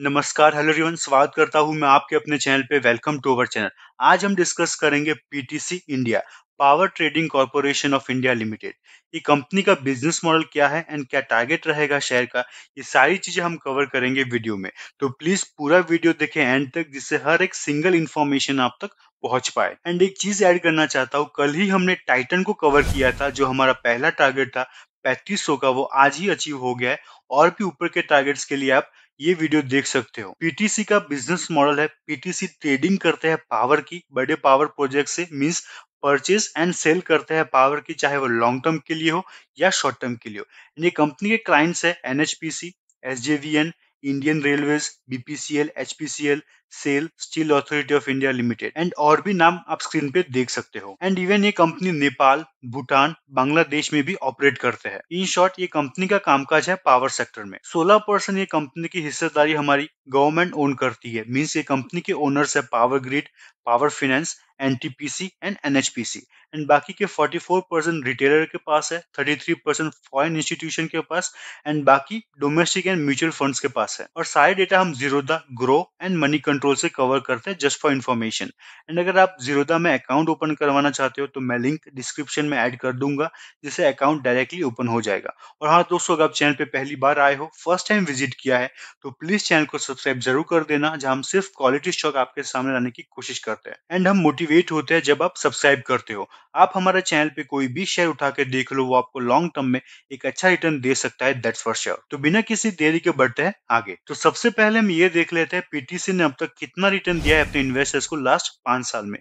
नमस्कार हेलो रिवन स्वागत करता हूं मैं आपके अपने चैनल पे वेलकम टू अवर चैनल आज हम डिस्कस करेंगे PTC India power trading corporation of India limited ये कंपनी का बिजनेस मॉडल क्या है एंड क्या टारगेट रहेगा शेयर का ये सारी चीजें हम कवर करेंगे वीडियो में तो प्लीज पूरा वीडियो देखें एंड तक जिससे हर एक सिंगल इन्फॉर्मेशन आप तक पहुंच पाए एंड एक चीज ऐड करना चाहता हूँ कल ही हमने टाइटन को कवर किया था जो हमारा पहला टारगेट था पैंतीस का वो आज ही अचीव हो गया है और भी ऊपर के टारगेट्स के लिए आप ये वीडियो देख सकते हो पीटीसी का बिजनेस मॉडल है पीटीसी ट्रेडिंग करते हैं पावर की बड़े पावर प्रोजेक्ट से मीन्स परचेज एंड सेल करते हैं पावर की चाहे वो लॉन्ग टर्म के लिए हो या शॉर्ट टर्म के लिए हो ये कंपनी के क्लाइंट्स है NHPC as Indian railways BPCL HPCL SAIL steel authority of India limited and और भी नाम आप स्क्रीन पे देख सकते हो एंड इवन ये कंपनी नेपाल भूटान बांग्लादेश में भी ऑपरेट करते हैं इन शॉर्ट ये कंपनी का कामकाज है पावर सेक्टर में 16 परसेंट ये कंपनी की हिस्सेदारी हमारी गवर्नमेंट ओन करती है मीन्स ये कंपनी के ओनर्स है power grid power finance NTPC and NHPC and बाकी के 44 परसेंट रिटेलर के पास है 33 परसेंट फॉरन इंस्टीट्यूशन के पास एंड बाकी डोमेस्टिक एंड म्यूचुअल फंड्स के पास है और सारे डेटा हम zero Groww and money control control से कवर करते हैं जस्ट फॉर इन्फॉर्मेशन एंड अगर आप जीरोदा में अकाउंट ओपन करवाना चाहते हो तो मैं लिंक डिस्क्रिप्शन में ऐड कर दूंगा जिससे अकाउंट डायरेक्टली ओपन हो जाएगा और हाँ दोस्तों अगर आप चैनल पर पहली बार आए हो फर्स्ट टाइम विजिट किया है तो प्लीज चैनल को सब्सक्राइब जरूर कर देना जहाँ हम सिर्फ क्वालिटी स्टॉक आपके सामने लाने की कोशिश करते हैं एंड हम मोटिवेट होते हैं जब आप सब्सक्राइब करते हो आप हमारे चैनल पे कोई भी शेयर उठा के देख लो वो आपको लॉन्ग टर्म में एक अच्छा रिटर्न दे सकता है दैट्स फॉर श्योर तो बिना किसी देरी के बढ़ते हैं आगे तो सबसे पहले हम ये देख लेते हैं पीटीसी ने अब तक कितना रिटर्न दिया है अपने इन्वेस्टर्स को लास्ट पांच साल में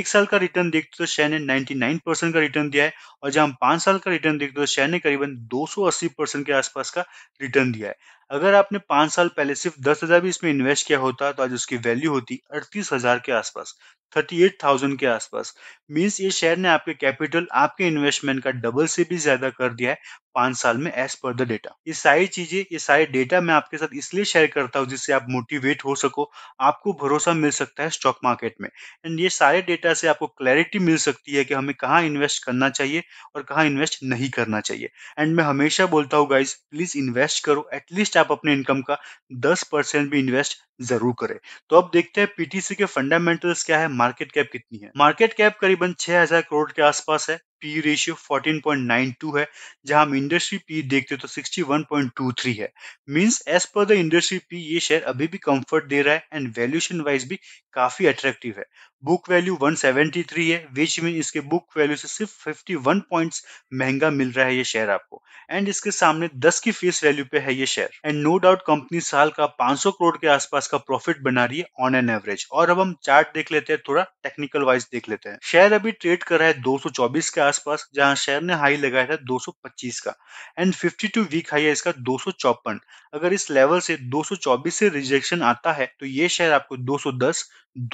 एक साल का रिटर्न देखते तो शेयर ने नाइनटी नाइन परसेंट का रिटर्न दिया है और जब हम पांच साल का रिटर्न देखते तो शेयर ने करीबन दो सौ अस्सी परसेंट के आसपास का रिटर्न दिया है अगर आपने पांच साल पहले सिर्फ दस हजार भी इसमें इन्वेस्ट किया होता तो आज उसकी वैल्यू होती अड़तीस हजार के आसपास थर्टी एट थाउजेंड के आसपास मीन्स ये शेयर ने आपके कैपिटल आपके इन्वेस्टमेंट का डबल से भी ज्यादा कर दिया है पांच साल में एज पर द डेटा ये सारी चीजें ये सारे डेटा मैं आपके साथ इसलिए शेयर करता हूँ जिससे आप मोटिवेट हो सको आपको भरोसा मिल सकता है स्टॉक मार्केट में एंड ये सारे डेटा से आपको क्लैरिटी मिल सकती है कि हमें कहाँ इन्वेस्ट करना चाहिए और कहाँ इन्वेस्ट नहीं करना चाहिए एंड मैं हमेशा बोलता हूँ गाइज प्लीज इन्वेस्ट करो एटलीस्ट आप अपने इनकम का 10 परसेंट भी इन्वेस्ट जरूर करें तो अब देखते हैं पीटीसी के फंडामेंटल्स क्या है मार्केट कैप कितनी है मार्केट कैप करीबन 6000 करोड़ के आसपास है पी रेशियो 14.92 है जहां हम इंडस्ट्री पी देखते तो 61.23 है means as per the industry P ये शेयर अभी भी कंफर्ट दे रहा है एंड वैल्यूशन वाइज भी काफी अट्रैक्टिव है बुक वैल्यू 173 है विच मीन इसके बुक वैल्यू से सिर्फ 51 पॉइंट्स महंगा मिल रहा है ये शेयर आपको एंड इसके सामने 10 की फेस वैल्यू पे है ये share and no doubt company साल का 500 करोड़ के आसपास का प्रॉफिट बना रही है ऑन एन एवरेज और अब हम चार्ट देख लेते हैं थोड़ा टेक्निकल वाइज देख लेते हैं शेयर अभी ट्रेड कर रहा है दो के आसपास जहां शेयर ने हाई लगाया था 225 का एंड 52 वीक हाई है इसका दो अगर इस लेवल से 224 से रिजेक्शन आता है तो ये शेयर आपको 210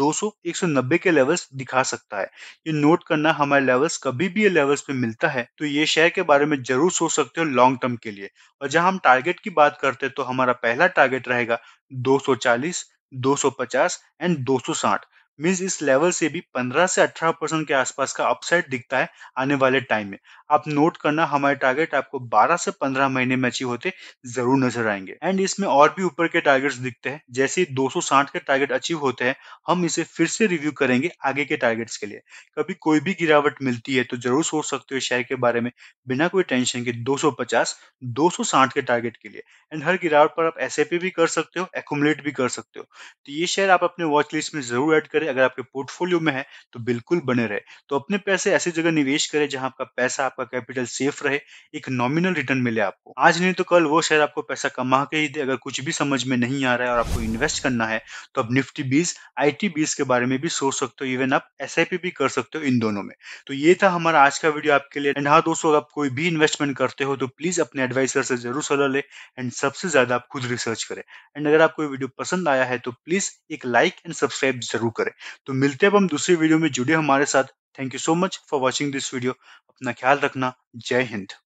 200 190 के लेवल्स दिखा सकता है ये नोट करना हमारे लेवल्स कभी भी ये लेवल्स पे मिलता है तो ये शेयर के बारे में जरूर सोच सकते हो लॉन्ग टर्म के लिए और जहां हम टारगेट की बात करते हैं तो हमारा पहला टारगेट रहेगा 240 250 एंड 260 मीन्स इस लेवल से भी 15 से 18 परसेंट के आसपास का अपसाइड दिखता है आने वाले टाइम में आप नोट करना हमारे टारगेट आपको 12 से 15 महीने में अचीव होते जरूर नजर आएंगे एंड इसमें और भी ऊपर के टारगेट्स दिखते हैं जैसे ही 260 के टारगेट अचीव होते हैं हम इसे फिर से रिव्यू करेंगे आगे के टारगेट्स के लिए कभी कोई भी गिरावट मिलती है तो जरूर सोच सकते हो शेयर के बारे में बिना कोई टेंशन के दो सौ के टारगेट के लिए एंड हर गिरावट पर आप एस भी कर सकते हो एकोमलेट भी कर सकते हो तो ये शेयर आप अपने वॉच लिस्ट में जरूर एड करें करें अगर आपके पोर्टफोलियो में है तो बिल्कुल बने रहे तो अपने पैसे ऐसी जगह निवेश करें जहां आपका पैसा आपका कैपिटल सेफ रहे एक नॉमिनल रिटर्न मिले आपको आज नहीं तो कल वो शेयर आपको पैसा कमा के ही दे अगर कुछ भी समझ में नहीं आ रहा है और आपको इन्वेस्ट करना है तो आप निफ्टी बीस आई टी बीस के बारे में भी सोच सकते हो इवन आप एस भी कर सकते हो इन दोनों में तो ये था हमारा आज का वीडियो आपके लिए एंड हाँ दोस्तों अगर आप कोई भी इन्वेस्टमेंट करते हो तो प्लीज अपने एडवाइसर से जरूर सलाह ले एंड सबसे ज्यादा आप खुद रिसर्च करें एंड अगर आपको वीडियो पसंद आया है तो प्लीज एक लाइक एंड सब्सक्राइब जरूर करें तो मिलते अब हम दूसरी वीडियो में जुड़े हमारे साथ thank you so much for watching this video अपना ख्याल रखना जय हिंद